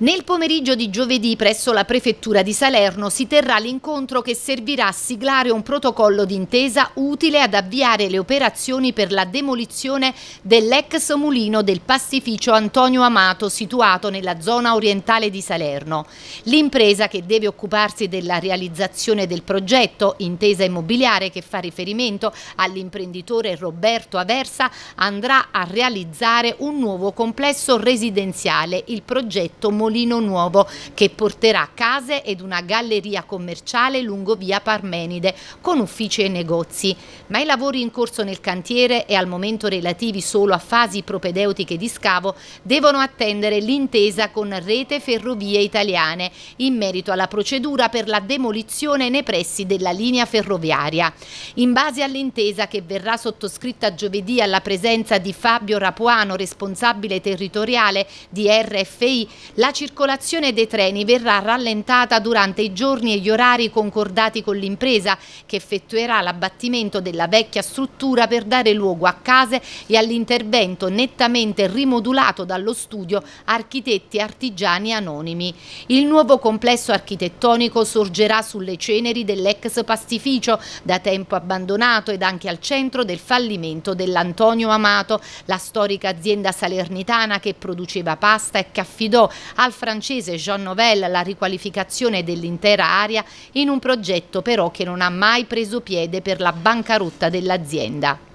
Nel pomeriggio di giovedì presso la Prefettura di Salerno si terrà l'incontro che servirà a siglare un protocollo d'intesa utile ad avviare le operazioni per la demolizione dell'ex mulino del pastificio Antonio Amato situato nella zona orientale di Salerno. L'impresa che deve occuparsi della realizzazione del progetto, intesa immobiliare che fa riferimento all'imprenditore Roberto Aversa, andrà a realizzare un nuovo complesso residenziale, il progetto Molino Molino Nuovo che porterà case ed una galleria commerciale lungo via Parmenide con uffici e negozi. Ma i lavori in corso nel cantiere e al momento relativi solo a fasi propedeutiche di scavo devono attendere l'intesa con Rete Ferrovie Italiane in merito alla procedura per la demolizione nei pressi della linea ferroviaria. In base all'intesa che verrà sottoscritta giovedì alla presenza di Fabio Rapuano, responsabile territoriale di RFI, la circolazione dei treni verrà rallentata durante i giorni e gli orari concordati con l'impresa che effettuerà l'abbattimento della vecchia struttura per dare luogo a case e all'intervento nettamente rimodulato dallo studio Architetti Artigiani Anonimi. Il nuovo complesso architettonico sorgerà sulle ceneri dell'ex pastificio, da tempo abbandonato ed anche al centro del fallimento dell'Antonio Amato, la storica azienda salernitana che produceva pasta e che affidò al al francese Jean Novel la riqualificazione dell'intera area in un progetto però che non ha mai preso piede per la bancarotta dell'azienda.